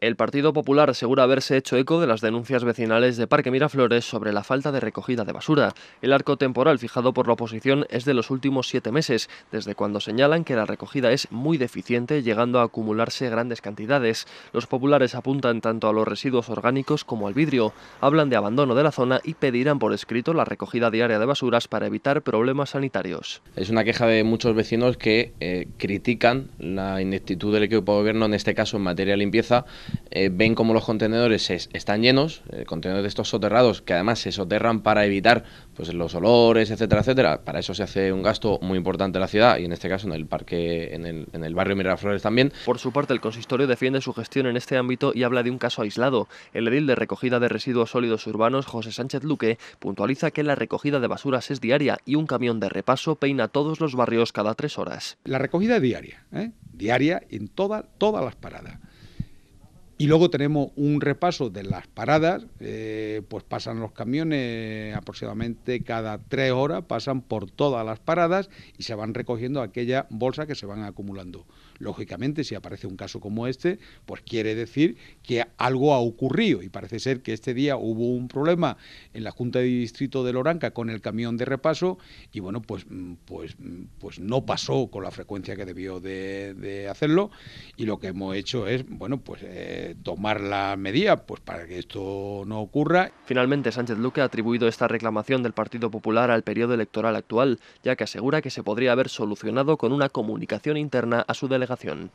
El Partido Popular asegura haberse hecho eco de las denuncias vecinales de Parque Miraflores sobre la falta de recogida de basura. El arco temporal fijado por la oposición es de los últimos siete meses, desde cuando señalan que la recogida es muy deficiente, llegando a acumularse grandes cantidades. Los populares apuntan tanto a los residuos orgánicos como al vidrio, hablan de abandono de la zona y pedirán por escrito la recogida diaria de basuras para evitar problemas sanitarios. Es una queja de muchos vecinos que eh, critican la ineptitud del equipo de gobierno, en este caso en materia de limpieza, eh, ven cómo los contenedores están llenos, eh, contenedores de estos soterrados que además se soterran para evitar pues los olores, etcétera, etcétera. Para eso se hace un gasto muy importante en la ciudad y en este caso en el parque, en el, barrio Miraflores también. Por su parte, el consistorio defiende su gestión en este ámbito y habla de un caso aislado. El edil de recogida de residuos sólidos urbanos, José Sánchez Luque, puntualiza que la recogida de basuras es diaria y un camión de repaso peina todos los barrios cada tres horas. La recogida es diaria, ¿eh? diaria en toda, todas las paradas. Y luego tenemos un repaso de las paradas, eh, pues pasan los camiones aproximadamente cada tres horas, pasan por todas las paradas y se van recogiendo aquella bolsa que se van acumulando. Lógicamente, si aparece un caso como este, pues quiere decir que algo ha ocurrido y parece ser que este día hubo un problema en la Junta de Distrito de Loranca con el camión de repaso y bueno, pues, mm, pues, mm, pues no pasó con la frecuencia que debió de, hacerlo y lo que hemos hecho es, bueno, pues... Eh, tomar la medida pues, para que esto no ocurra. Finalmente, Sánchez Luque ha atribuido esta reclamación del Partido Popular al periodo electoral actual, ya que asegura que se podría haber solucionado con una comunicación interna a su delegación.